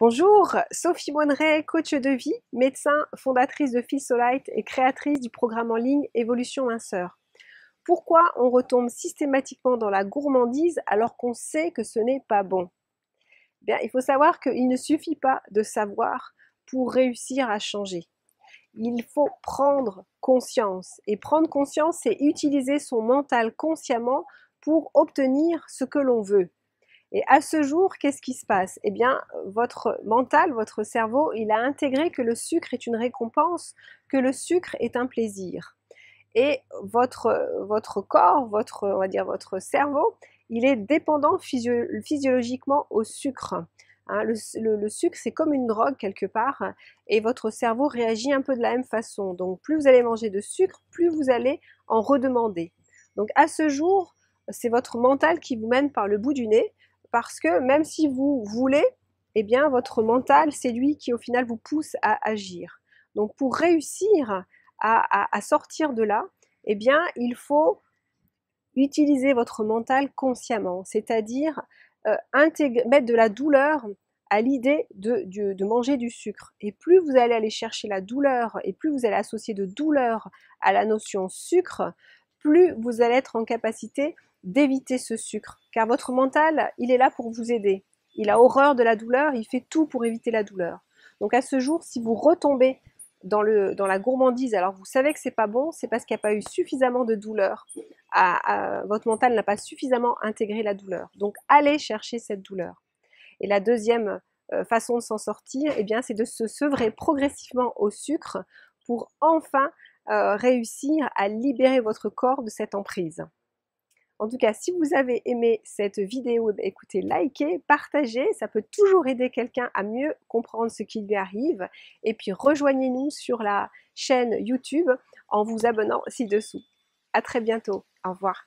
Bonjour, Sophie Monneret, coach de vie, médecin, fondatrice de Solite et créatrice du programme en ligne Évolution Minceur. Pourquoi on retombe systématiquement dans la gourmandise alors qu'on sait que ce n'est pas bon eh Bien, il faut savoir qu'il ne suffit pas de savoir pour réussir à changer. Il faut prendre conscience. Et prendre conscience, c'est utiliser son mental consciemment pour obtenir ce que l'on veut. Et à ce jour, qu'est-ce qui se passe Eh bien, votre mental, votre cerveau, il a intégré que le sucre est une récompense, que le sucre est un plaisir. Et votre, votre corps, votre, on va dire votre cerveau, il est dépendant physiologiquement au sucre. Hein. le, sucre, c'est comme une drogue quelque part, et votre cerveau réagit un peu de la même façon. Donc, plus vous allez manger de sucre, plus vous allez en redemander. Donc, à ce jour, c'est votre mental qui vous mène par le bout du nez parce que même si vous voulez, eh bien, votre mental, c'est lui qui, au final, vous pousse à agir. Donc, pour réussir à, sortir de là, eh bien, il faut utiliser votre mental consciemment, c'est-à-dire euh, mettre de la douleur à l'idée de, de, manger du sucre. Et plus vous allez aller chercher la douleur, et plus vous allez associer de douleur à la notion sucre, plus vous allez être en capacité d'éviter ce sucre, car votre mental, il est là pour vous aider. Il a horreur de la douleur, il fait tout pour éviter la douleur. Donc à ce jour, si vous retombez dans, le, dans la gourmandise, alors vous savez que c'est pas bon, c'est parce qu'il n'y a pas eu suffisamment de douleur. À, votre mental n'a pas suffisamment intégré la douleur. Donc allez chercher cette douleur. Et la deuxième euh, façon de s'en sortir, et eh bien, c'est de se sevrer progressivement au sucre pour enfin euh, réussir à libérer votre corps de cette emprise. En tout cas, si vous avez aimé cette vidéo, eh écoutez, likez, partagez, ça peut toujours aider quelqu'un à mieux comprendre ce qui lui arrive. Et puis rejoignez-nous sur la chaîne YouTube en vous abonnant ci-dessous. À très bientôt, au revoir.